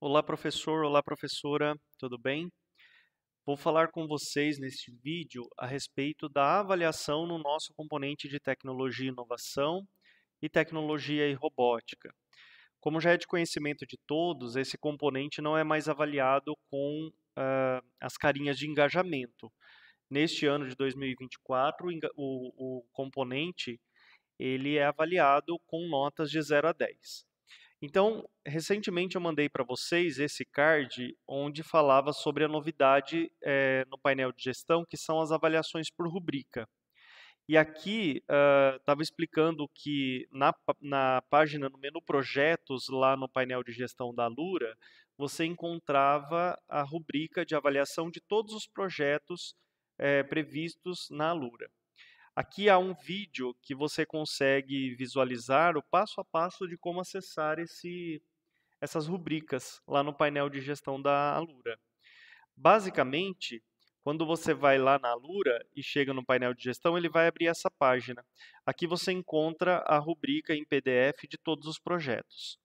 Olá, professor. Olá, professora. Tudo bem? Vou falar com vocês neste vídeo a respeito da avaliação no nosso componente de tecnologia e inovação e tecnologia e robótica. Como já é de conhecimento de todos, esse componente não é mais avaliado com uh, as carinhas de engajamento. Neste ano de 2024, o, o componente ele é avaliado com notas de 0 a 10. Então, recentemente eu mandei para vocês esse card onde falava sobre a novidade é, no painel de gestão, que são as avaliações por rubrica. E aqui estava uh, explicando que na, na página, no menu projetos, lá no painel de gestão da Lura, você encontrava a rubrica de avaliação de todos os projetos é, previstos na Lura. Aqui há um vídeo que você consegue visualizar o passo a passo de como acessar esse, essas rubricas lá no painel de gestão da Alura. Basicamente, quando você vai lá na Alura e chega no painel de gestão, ele vai abrir essa página. Aqui você encontra a rubrica em PDF de todos os projetos.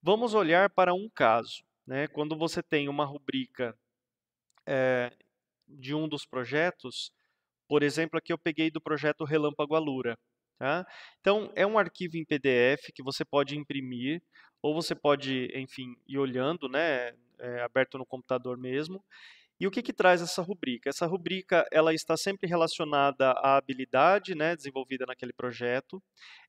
Vamos olhar para um caso. Né? Quando você tem uma rubrica é, de um dos projetos, por exemplo, aqui eu peguei do projeto Relâmpago Alura. Tá? Então, é um arquivo em PDF que você pode imprimir, ou você pode, enfim, ir olhando, né, é, aberto no computador mesmo. E o que, que traz essa rubrica? Essa rubrica ela está sempre relacionada à habilidade né, desenvolvida naquele projeto.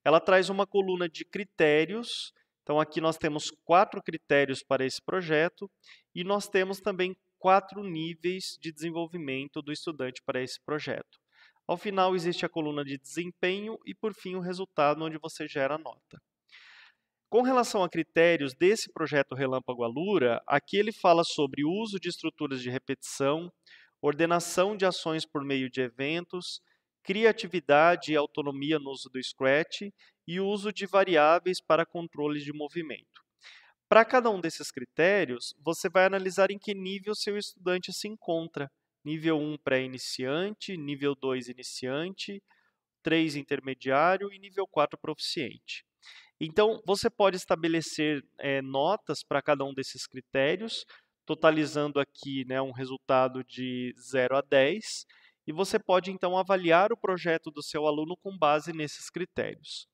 Ela traz uma coluna de critérios. Então, aqui nós temos quatro critérios para esse projeto e nós temos também quatro níveis de desenvolvimento do estudante para esse projeto. Ao final, existe a coluna de desempenho e, por fim, o resultado, onde você gera a nota. Com relação a critérios desse projeto Relâmpago Alura, aqui ele fala sobre o uso de estruturas de repetição, ordenação de ações por meio de eventos, criatividade e autonomia no uso do Scratch e uso de variáveis para controle de movimento. Para cada um desses critérios, você vai analisar em que nível seu estudante se encontra. Nível 1 pré-iniciante, nível 2 iniciante, 3 intermediário e nível 4 proficiente. Então, você pode estabelecer é, notas para cada um desses critérios, totalizando aqui né, um resultado de 0 a 10, e você pode então avaliar o projeto do seu aluno com base nesses critérios.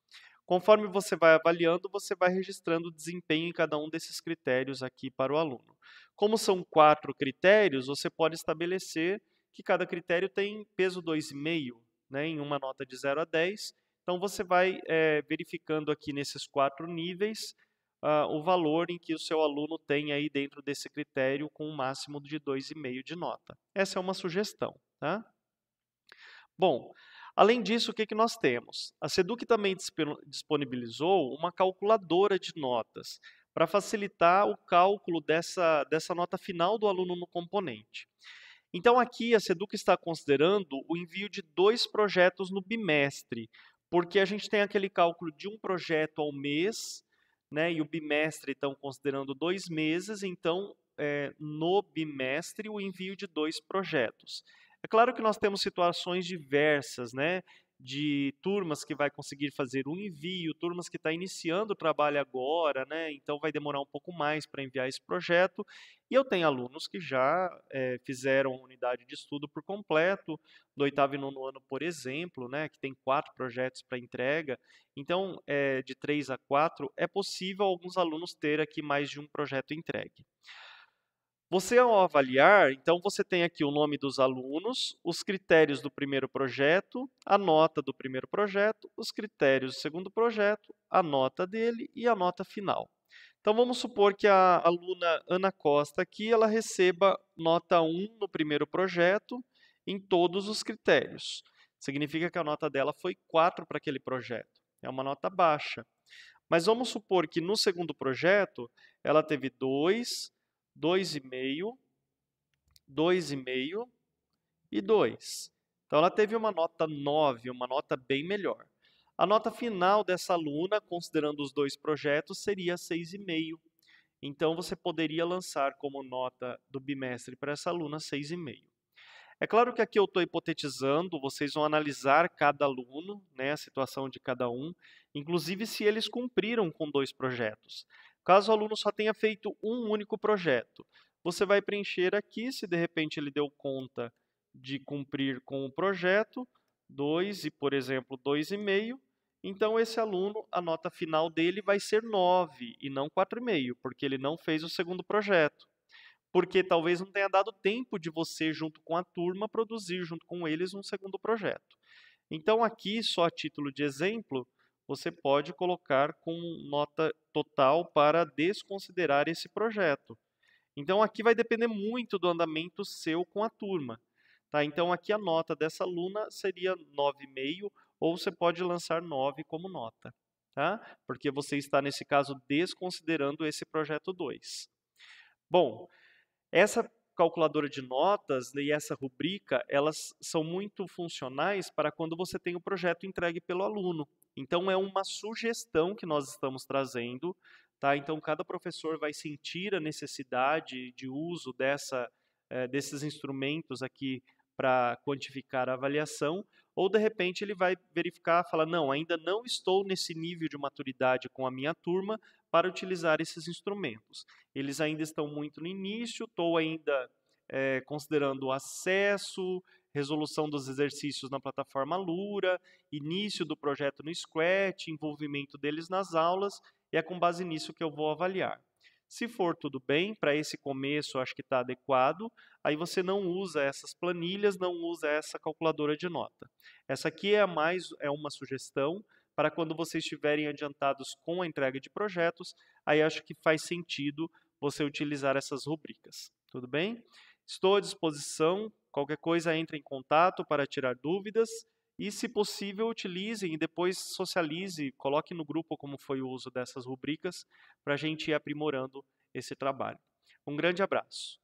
Conforme você vai avaliando, você vai registrando o desempenho em cada um desses critérios aqui para o aluno. Como são quatro critérios, você pode estabelecer que cada critério tem peso 2,5 né, em uma nota de 0 a 10. Então, você vai é, verificando aqui nesses quatro níveis uh, o valor em que o seu aluno tem aí dentro desse critério com um máximo de 2,5 de nota. Essa é uma sugestão. Tá? Bom, Além disso, o que, que nós temos? A SEDUC também disponibilizou uma calculadora de notas para facilitar o cálculo dessa, dessa nota final do aluno no componente. Então, aqui a SEDUC está considerando o envio de dois projetos no bimestre, porque a gente tem aquele cálculo de um projeto ao mês, né, e o bimestre, estão considerando dois meses, então, é, no bimestre, o envio de dois projetos. É claro que nós temos situações diversas, né? de turmas que vai conseguir fazer um envio, turmas que está iniciando o trabalho agora, né? Então vai demorar um pouco mais para enviar esse projeto. E eu tenho alunos que já é, fizeram unidade de estudo por completo, do oitavo e nono ano, por exemplo, né? Que tem quatro projetos para entrega. Então, é, de três a quatro, é possível alguns alunos ter aqui mais de um projeto entregue. Você, ao avaliar, então você tem aqui o nome dos alunos, os critérios do primeiro projeto, a nota do primeiro projeto, os critérios do segundo projeto, a nota dele e a nota final. Então vamos supor que a aluna Ana Costa aqui ela receba nota 1 no primeiro projeto em todos os critérios. Significa que a nota dela foi 4 para aquele projeto. É uma nota baixa. Mas vamos supor que no segundo projeto ela teve 2, 2,5, 2,5 e 2. Então ela teve uma nota 9, uma nota bem melhor. A nota final dessa aluna, considerando os dois projetos, seria 6,5. Então você poderia lançar como nota do bimestre para essa aluna 6,5. É claro que aqui eu estou hipotetizando, vocês vão analisar cada aluno, né, a situação de cada um, inclusive se eles cumpriram com dois projetos. Caso o aluno só tenha feito um único projeto, você vai preencher aqui, se de repente ele deu conta de cumprir com o projeto, 2 e, por exemplo, 2,5, então esse aluno, a nota final dele vai ser 9 e não 4,5, porque ele não fez o segundo projeto. Porque talvez não tenha dado tempo de você, junto com a turma, produzir junto com eles um segundo projeto. Então, aqui, só a título de exemplo, você pode colocar com nota total para desconsiderar esse projeto. Então aqui vai depender muito do andamento seu com a turma. Tá? Então aqui a nota dessa aluna seria 9,5 ou você pode lançar 9 como nota. Tá? Porque você está, nesse caso, desconsiderando esse projeto 2. Bom, essa calculadora de notas e essa rubrica, elas são muito funcionais para quando você tem o projeto entregue pelo aluno. Então, é uma sugestão que nós estamos trazendo, tá? Então, cada professor vai sentir a necessidade de uso dessa, é, desses instrumentos aqui para quantificar a avaliação, ou de repente ele vai verificar, falar, não, ainda não estou nesse nível de maturidade com a minha turma para utilizar esses instrumentos. Eles ainda estão muito no início, estou ainda é, considerando o acesso, resolução dos exercícios na plataforma Lura, início do projeto no Scratch, envolvimento deles nas aulas, e é com base nisso que eu vou avaliar. Se for tudo bem, para esse começo acho que está adequado, aí você não usa essas planilhas, não usa essa calculadora de nota. Essa aqui é mais é uma sugestão para quando vocês estiverem adiantados com a entrega de projetos, aí acho que faz sentido você utilizar essas rubricas. Tudo bem? Estou à disposição Qualquer coisa, entre em contato para tirar dúvidas e, se possível, utilizem e depois socialize, coloque no grupo como foi o uso dessas rubricas para a gente ir aprimorando esse trabalho. Um grande abraço.